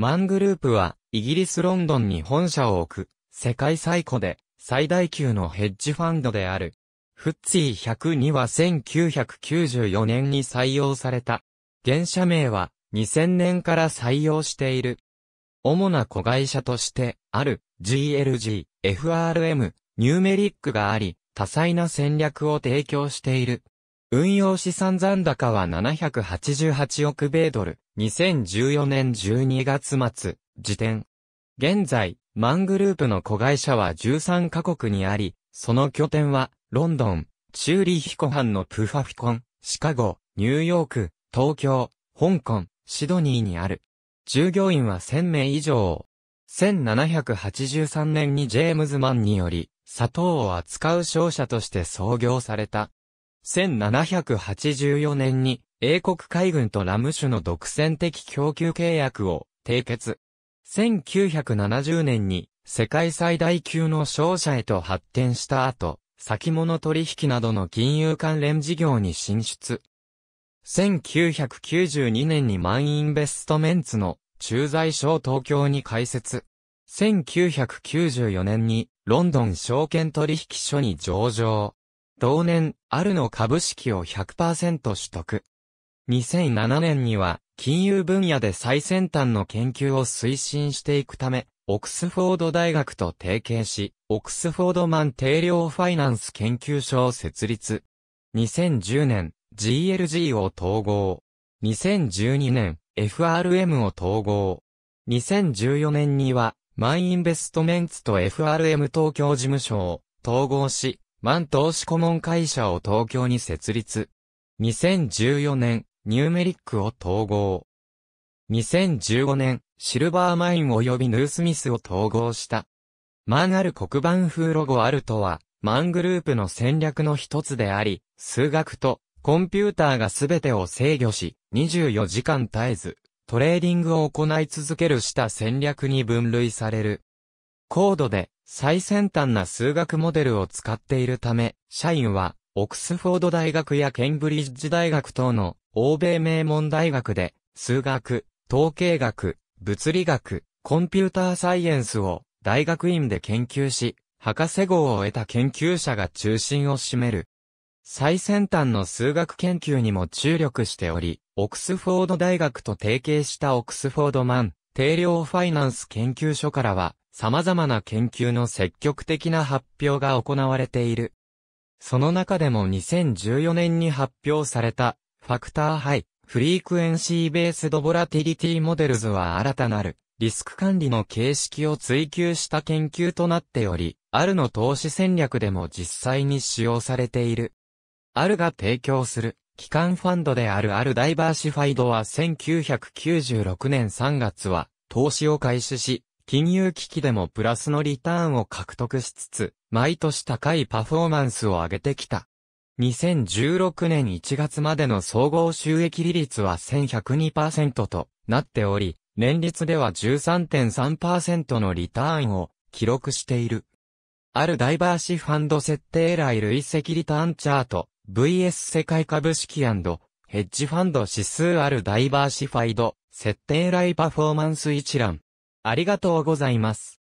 マングループは、イギリスロンドンに本社を置く、世界最古で、最大級のヘッジファンドである。フッツィ102は1994年に採用された。現社名は、2000年から採用している。主な子会社として、ある、GLG、FRM、ニューメリックがあり、多彩な戦略を提供している。運用資産残高は788億米ドル、2014年12月末、時点。現在、マングループの子会社は13カ国にあり、その拠点は、ロンドン、チューリヒコハンのプファフィコン、シカゴ、ニューヨーク、東京、香港、シドニーにある。従業員は1000名以上。1783年にジェームズ・マンにより、砂糖を扱う商社として創業された。1784年に英国海軍とラム酒の独占的供給契約を締結。1970年に世界最大級の商社へと発展した後、先物取引などの金融関連事業に進出。1992年にマンインベストメンツの駐在所を東京に開設。1994年にロンドン証券取引所に上場。同年、アルの株式を100%取得。2007年には、金融分野で最先端の研究を推進していくため、オクスフォード大学と提携し、オクスフォードマン定量ファイナンス研究所を設立。2010年、GLG を統合。2012年、FRM を統合。2014年には、マイインベストメンツと FRM 東京事務所を統合し、万投資顧問会社を東京に設立。2014年、ニューメリックを統合。2015年、シルバーマイン及びヌースミスを統合した。マある黒板風ロゴあるとは、マングループの戦略の一つであり、数学とコンピューターがすべてを制御し、24時間絶えず、トレーディングを行い続けるした戦略に分類される。ードで最先端な数学モデルを使っているため、社員は、オックスフォード大学やケンブリッジ大学等の、欧米名門大学で、数学、統計学、物理学、コンピューターサイエンスを、大学院で研究し、博士号を得た研究者が中心を占める。最先端の数学研究にも注力しており、オックスフォード大学と提携したオックスフォードマン、定量ファイナンス研究所からは、様々な研究の積極的な発表が行われている。その中でも2014年に発表された、ファクターハイ、フリークエンシーベースドボラティリティモデルズは新たなる、リスク管理の形式を追求した研究となっており、あるの投資戦略でも実際に使用されている。あるが提供する、機関ファンドであるあるダイバーシファイドは1996年3月は、投資を開始し、金融危機でもプラスのリターンを獲得しつつ、毎年高いパフォーマンスを上げてきた。2016年1月までの総合収益利率は1102%となっており、年率では13.3%のリターンを記録している。あるダイバーシファンド設定来累積リターンチャート、VS 世界株式ヘッジファンド指数あるダイバーシファイド、設定来パフォーマンス一覧、ありがとうございます。